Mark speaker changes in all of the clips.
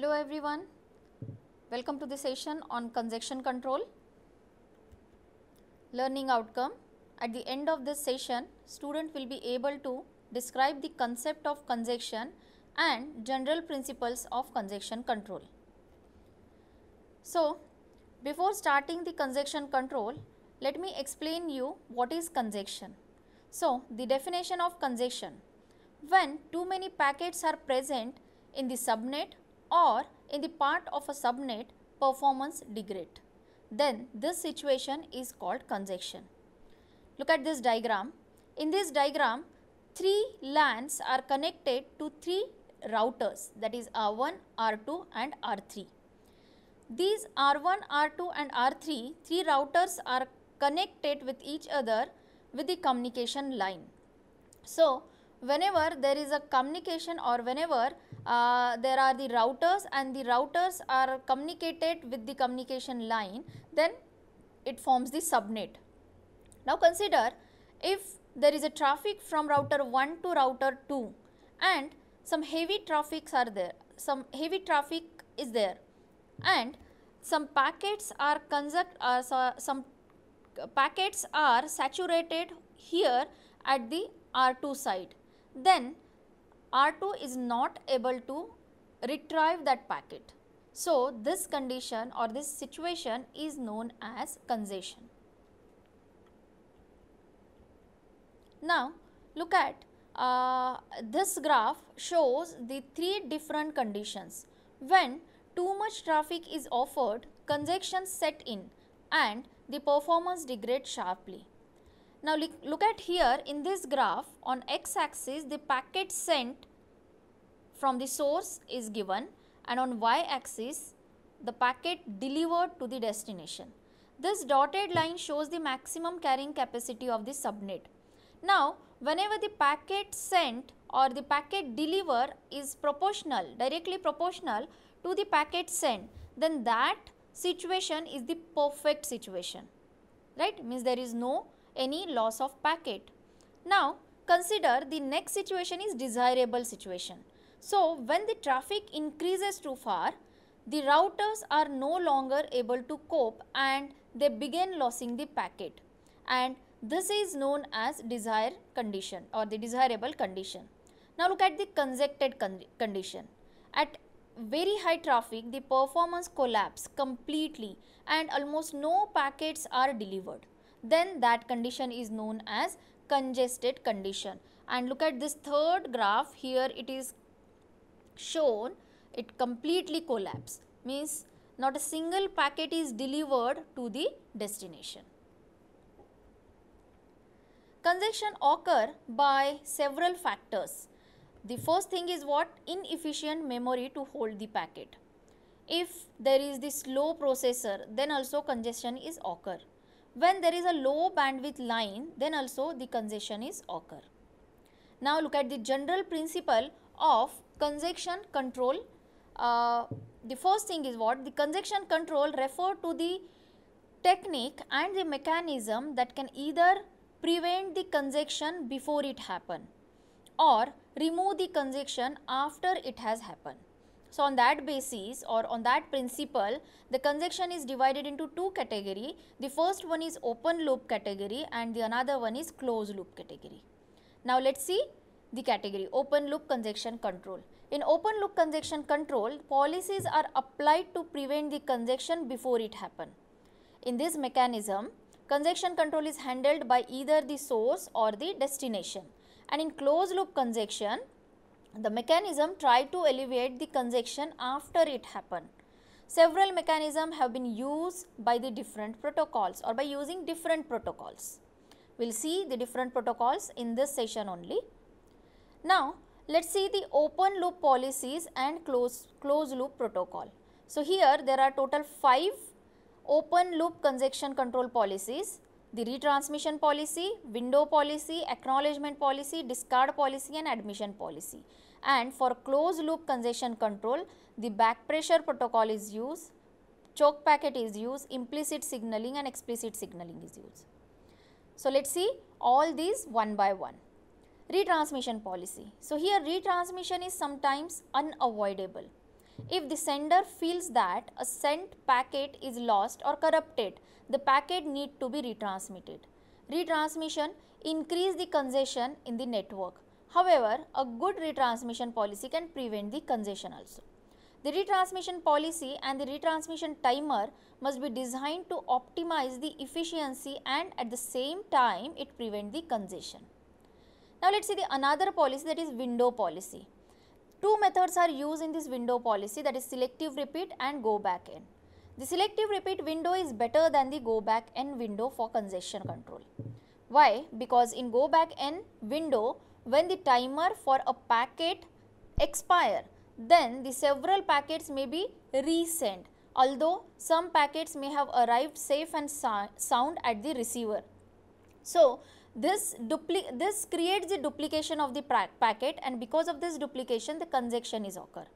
Speaker 1: Hello everyone, welcome to the session on conjection control, learning outcome. At the end of this session, student will be able to describe the concept of conjection and general principles of conjection control. So, before starting the conjection control, let me explain you what is conjection. So, the definition of conjection. When too many packets are present in the subnet or in the part of a subnet performance degrade. Then this situation is called congestion. Look at this diagram. In this diagram, three LANs are connected to three routers that is R1, R2 and R3. These R1, R2 and R3, three routers are connected with each other with the communication line. So, whenever there is a communication or whenever uh, there are the routers and the routers are communicated with the communication line, then it forms the subnet. Now consider if there is a traffic from router 1 to router 2 and some heavy traffics are there, some heavy traffic is there and some packets are concept, uh, so some packets are saturated here at the R2 side then R2 is not able to retrieve that packet. So, this condition or this situation is known as congestion. Now, look at uh, this graph shows the three different conditions. When too much traffic is offered, congestion set in and the performance degrades sharply. Now look, at here in this graph on x axis the packet sent from the source is given and on y axis the packet delivered to the destination. This dotted line shows the maximum carrying capacity of the subnet. Now whenever the packet sent or the packet deliver is proportional directly proportional to the packet sent then that situation is the perfect situation right means there is no any loss of packet. Now consider the next situation is desirable situation. So when the traffic increases too far, the routers are no longer able to cope and they begin losing the packet and this is known as desire condition or the desirable condition. Now look at the conjected con condition. At very high traffic, the performance collapse completely and almost no packets are delivered then that condition is known as congested condition. And look at this third graph here it is shown it completely collapse means not a single packet is delivered to the destination. Congestion occur by several factors. The first thing is what inefficient memory to hold the packet. If there is the slow processor then also congestion is occur. When there is a low bandwidth line, then also the congestion is occur. Now look at the general principle of congestion control. Uh, the first thing is what? The congestion control refer to the technique and the mechanism that can either prevent the congestion before it happen or remove the congestion after it has happened. So on that basis or on that principle, the conjunction is divided into two category. The first one is open loop category and the another one is closed loop category. Now let's see the category open loop conjunction control. In open loop conjunction control, policies are applied to prevent the conjunction before it happen. In this mechanism, conjunction control is handled by either the source or the destination. And in closed loop conjunction, the mechanism try to alleviate the congestion after it happened. Several mechanisms have been used by the different protocols or by using different protocols. We will see the different protocols in this session only. Now, let us see the open loop policies and close, close loop protocol. So, here there are total 5 open loop congestion control policies the retransmission policy, window policy, acknowledgement policy, discard policy and admission policy. And for closed loop congestion control, the back pressure protocol is used, choke packet is used, implicit signaling and explicit signaling is used. So, let us see all these one by one. Retransmission policy. So, here retransmission is sometimes unavoidable if the sender feels that a sent packet is lost or corrupted, the packet need to be retransmitted. Retransmission increase the congestion in the network. However, a good retransmission policy can prevent the congestion also. The retransmission policy and the retransmission timer must be designed to optimize the efficiency and at the same time it prevent the congestion. Now let's see the another policy that is window policy. Two methods are used in this window policy that is selective repeat and go back n. The selective repeat window is better than the go back n window for congestion control. Why? Because in go back n window when the timer for a packet expire then the several packets may be resent although some packets may have arrived safe and sound at the receiver. So, this, this creates the duplication of the packet and because of this duplication the congestion is occur.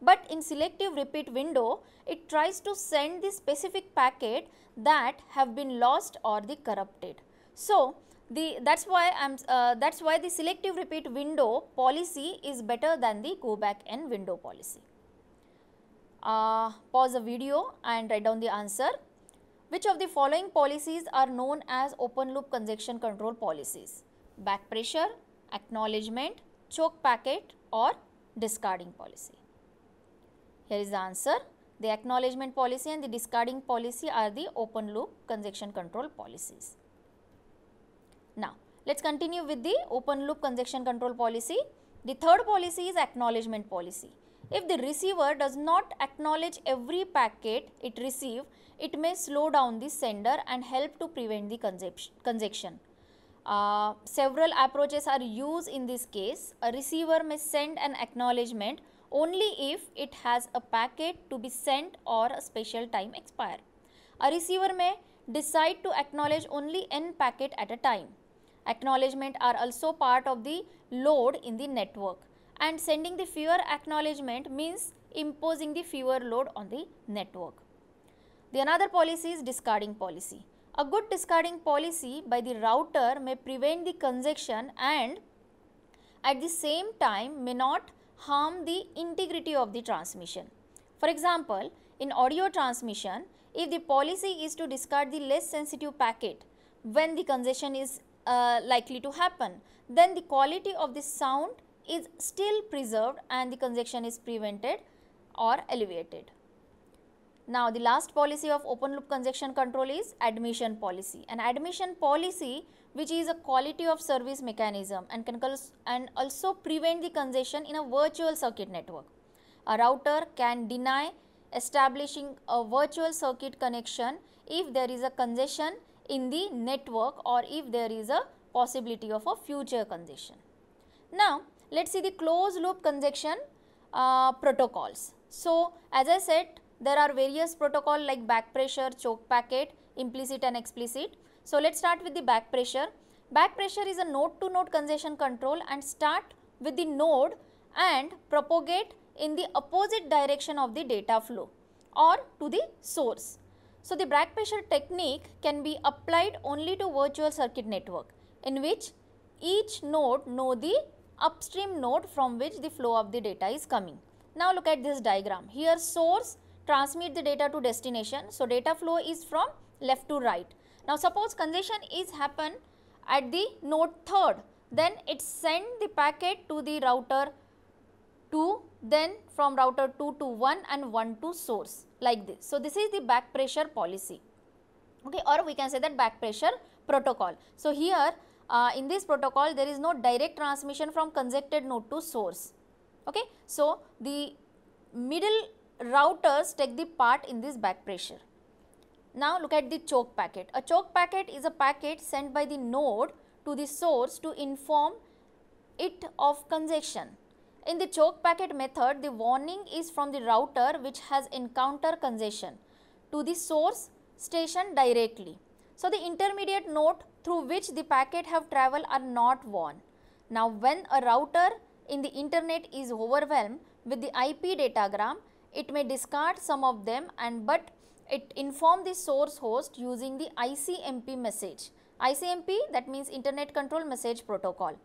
Speaker 1: But in selective repeat window, it tries to send the specific packet that have been lost or the corrupted. So, the that's why I'm uh, that's why the selective repeat window policy is better than the go back and window policy. Uh, pause the video and write down the answer. Which of the following policies are known as open loop conjection control policies? Back pressure, acknowledgement, choke packet or discarding policy. Here is the answer. The acknowledgement policy and the discarding policy are the open loop conjection control policies. Now, let us continue with the open loop conjection control policy. The third policy is acknowledgement policy. If the receiver does not acknowledge every packet it receives, it may slow down the sender and help to prevent the congestion. Uh, several approaches are used in this case. A receiver may send an acknowledgement only if it has a packet to be sent or a special time expire. A receiver may decide to acknowledge only n packet at a time. Acknowledgement are also part of the load in the network and sending the fewer acknowledgement means imposing the fewer load on the network. The another policy is discarding policy. A good discarding policy by the router may prevent the congestion and at the same time may not harm the integrity of the transmission. For example, in audio transmission, if the policy is to discard the less sensitive packet when the congestion is uh, likely to happen, then the quality of the sound is still preserved and the congestion is prevented or alleviated. Now, the last policy of open loop congestion control is admission policy. An admission policy which is a quality of service mechanism and can and also prevent the congestion in a virtual circuit network. A router can deny establishing a virtual circuit connection if there is a congestion in the network or if there is a possibility of a future congestion. Now, let us see the closed loop conjunction uh, protocols. So, as I said there are various protocol like back pressure, choke packet, implicit and explicit. So, let us start with the back pressure. Back pressure is a node to node congestion control and start with the node and propagate in the opposite direction of the data flow or to the source. So, the back pressure technique can be applied only to virtual circuit network in which each node know the upstream node from which the flow of the data is coming. Now look at this diagram. Here source transmit the data to destination. So data flow is from left to right. Now suppose congestion is happen at the node third, then it send the packet to the router 2, then from router 2 to 1 and 1 to source like this. So this is the back pressure policy okay or we can say that back pressure protocol. So here uh, in this protocol there is no direct transmission from conjected node to source. Okay? So, the middle routers take the part in this back pressure. Now look at the choke packet. A choke packet is a packet sent by the node to the source to inform it of congestion. In the choke packet method, the warning is from the router which has encountered congestion to the source station directly. So, the intermediate node through which the packet have traveled are not worn. Now when a router in the internet is overwhelmed with the IP datagram, it may discard some of them and but it inform the source host using the ICMP message. ICMP that means Internet Control Message Protocol.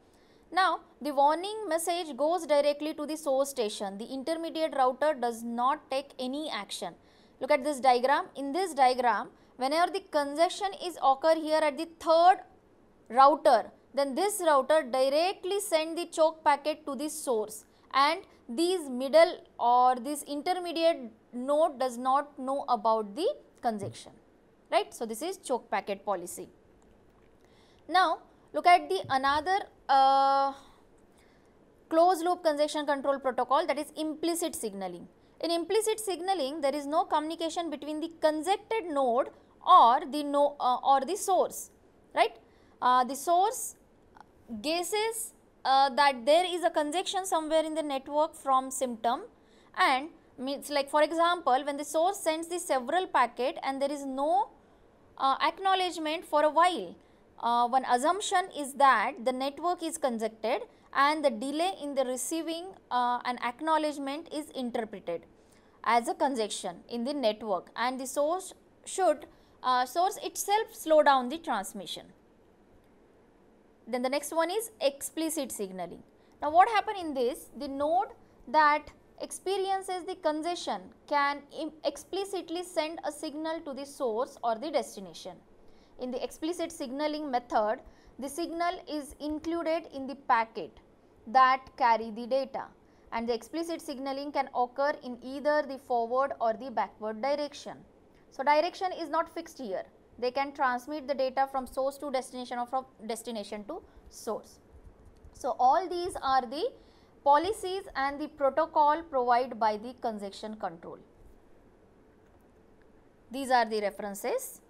Speaker 1: Now the warning message goes directly to the source station. The intermediate router does not take any action. Look at this diagram. In this diagram, whenever the congestion is occur here at the third router, then this router directly send the choke packet to the source and these middle or this intermediate node does not know about the congestion, right. So, this is choke packet policy. Now, look at the another uh, closed loop congestion control protocol that is implicit signaling. In implicit signaling, there is no communication between the congested node or the no uh, or the source right uh, the source guesses uh, that there is a conjection somewhere in the network from symptom and means like for example when the source sends the several packet and there is no uh, acknowledgement for a while uh, one assumption is that the network is conjected and the delay in the receiving uh, an acknowledgement is interpreted as a conjunction in the network and the source should uh, source itself slow down the transmission. Then the next one is explicit signaling. Now what happen in this? The node that experiences the congestion can explicitly send a signal to the source or the destination. In the explicit signaling method, the signal is included in the packet that carry the data and the explicit signaling can occur in either the forward or the backward direction. So direction is not fixed here. They can transmit the data from source to destination or from destination to source. So all these are the policies and the protocol provided by the congestion control. These are the references.